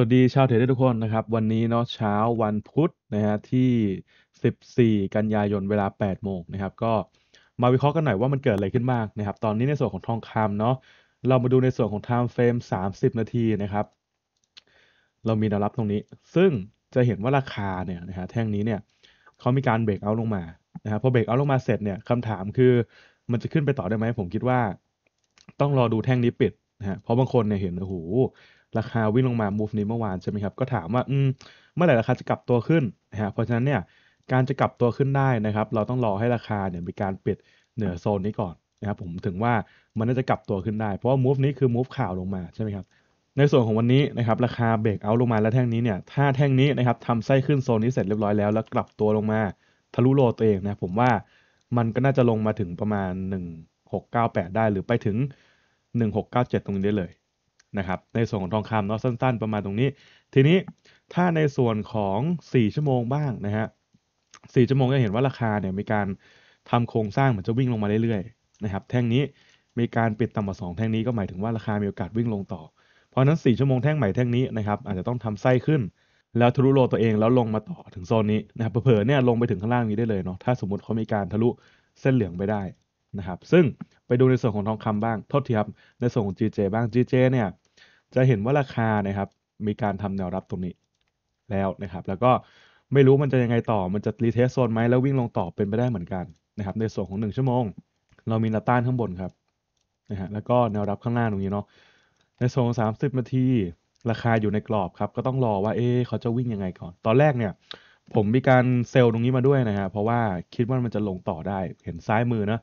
วัสดีชาวเทรดทุกคนนะครับ วันนี้เนาะเช้าวันพุธนะฮะที่ 14 กันยายนเวลา 8 โมงนะครับก็มาวิเคราะห์กันหน่อยว่ามันเกิดอะไรขึ้นมากนะครับตอนนี้ในส่วนของทองคำเนาะเรามาดูในส่วนของ time frame 30 นาทีนะครับ เรามีแนวรับตรงนี้ ซึ่งจะเห็นว่าราคาเนี่ยนะฮะแท่งนี้เนี่ยเขามีการเบรกเอาลงมานะครับพอเบรกเอาลงมาเสร็จเนี่ยคำถามคือ มันจะขึ้นไปต่อได้ไหม ผมคิดว่า ต้องรอดูแท่งนี้ปิดนะฮะเพราะบางคนเนี่ยเห็นโอ้โหราคาวิ่งลงมา move นี้เมื่อวานใช่ไหมครับก็ถามว่าเมื่อไหร่ราคาจะกลับตัวขึ้นนะฮะเพราะฉะนั้นเนี่ยการจะกลับตัวขึ้นได้นะครับเราต้องรอให้ราคาเนี่ยมีการปิดเหนือโซนนี้ก่อนนะครับผมถึงว่ามันน่าจะกลับตัวขึ้นได้ เพราะว่า move นี้คือ move ข่าวลงมาใช่ไหมครับในส่วนของวันนี้นะครับราคาเบรกเอาลงมาแล้วแท่งนี้เนี่ยถ้าแท่งนี้นะครับทำไส้ขึ้นโซนนี้เสร็จเรียบร้อย แล้วแล้วกลับตัวลงมาทะลุโลตัวเองนะผมว่ามันก็น่าจะลงมาถึงประมาณ 1698 ได้หรือไปถึง 1697 ตรงนี้ได้เลยนะครับในส่วนของทองคำเนาะสั้นๆ ประมาณตรงนี้ ทีนี้ถ้าในส่วนของ 4ชั่วโมงบ้างนะฮะสี่ชั่วโมงจะเห็นว่าราคาเนี่ยมีการทำโครงสร้าง เหมือนจะวิ่งลงมาเรื่อยๆนะครับแท่งนี้มีการปิดต่ำกว่าสองแท่งนี้ก็หมายถึงว่าราคามีโอกาสวิ่งลงต่อ เพราะนั้น4ชั่วโมงแท่งใหม่แท่งนี้นะครับอาจจะต้องทำไส้ขึ้น แล้วทะลุโลตัวเอง แล้วลงมาต่อถึงโซนนี้นะครับเผื่อเนี่ยลงไปถึงข้างล่างนี้ได้เลยเนาะถ้าสมมติเขามีการทะลุเส้นเหลืองไปได้นะครับ ซึ่งไปดูในส่วนของทองคำบ้างโทษทีครับในส่วนของ GJ บ้าง GJ เนี่ย จะเห็นว่าราคานะครับ มีการทำแนวรับตรงนี้แล้วนะครับ แล้วก็ไม่รู้มันจะยังไงต่อ มันจะรีเทสโซนไหมแล้ววิ่งลงต่อเป็นไปได้เหมือนกันนะครับ ในส่วนของ1ชั่วโมง เรามีแนวต้านข้างบนครับ นะฮะ แล้วก็แนวรับข้างหน้าตรงนี้เนาะ ในส่วน30นาที ราคาอยู่ในกรอบครับ ก็ต้องรอว่า เอ๊เขาจะวิ่งยังไงก่อน ตอนแรกเนี่ย ผมมีการเซลล์ตรงนี้มาด้วยนะฮะ เพราะว่าคิดว่ามันจะลงต่อได้ เห็นซ้ายมือนะ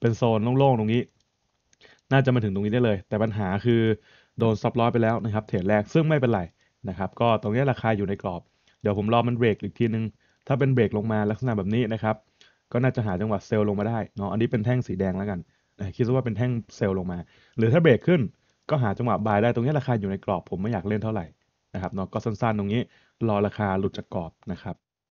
เป็นโซนโล่ง ๆ ตรงนี้ น่าจะมาถึงตรงนี้ได้เลย แต่ปัญหาคือโดนซับร้อยไปแล้วนะครับเทรดแรกซึ่งไม่เป็นไรนะครับ ก็ตรงนี้ราคาอยู่ในกรอบเดี๋ยวผมรอมันเบรกอีกทีนึง ถ้าเป็นเบรกลงมาลักษณะแบบนี้นะครับ ก็น่าจะหาจังหวะเซลลงมาได้เนาะอันนี้เป็นแท่งสีแดงแล้วกัน คิดว่าเป็นแท่งเซลลงมา หรือถ้าเบรกขึ้นก็หาจังหวะบายได้ตรงนี้ราคาอยู่ในกรอบ ผมไม่อยากเล่นเท่าไหร่นะครับเนาะก็สั้นๆตรงนี้ รอราคาหลุดจากกรอบนะครับ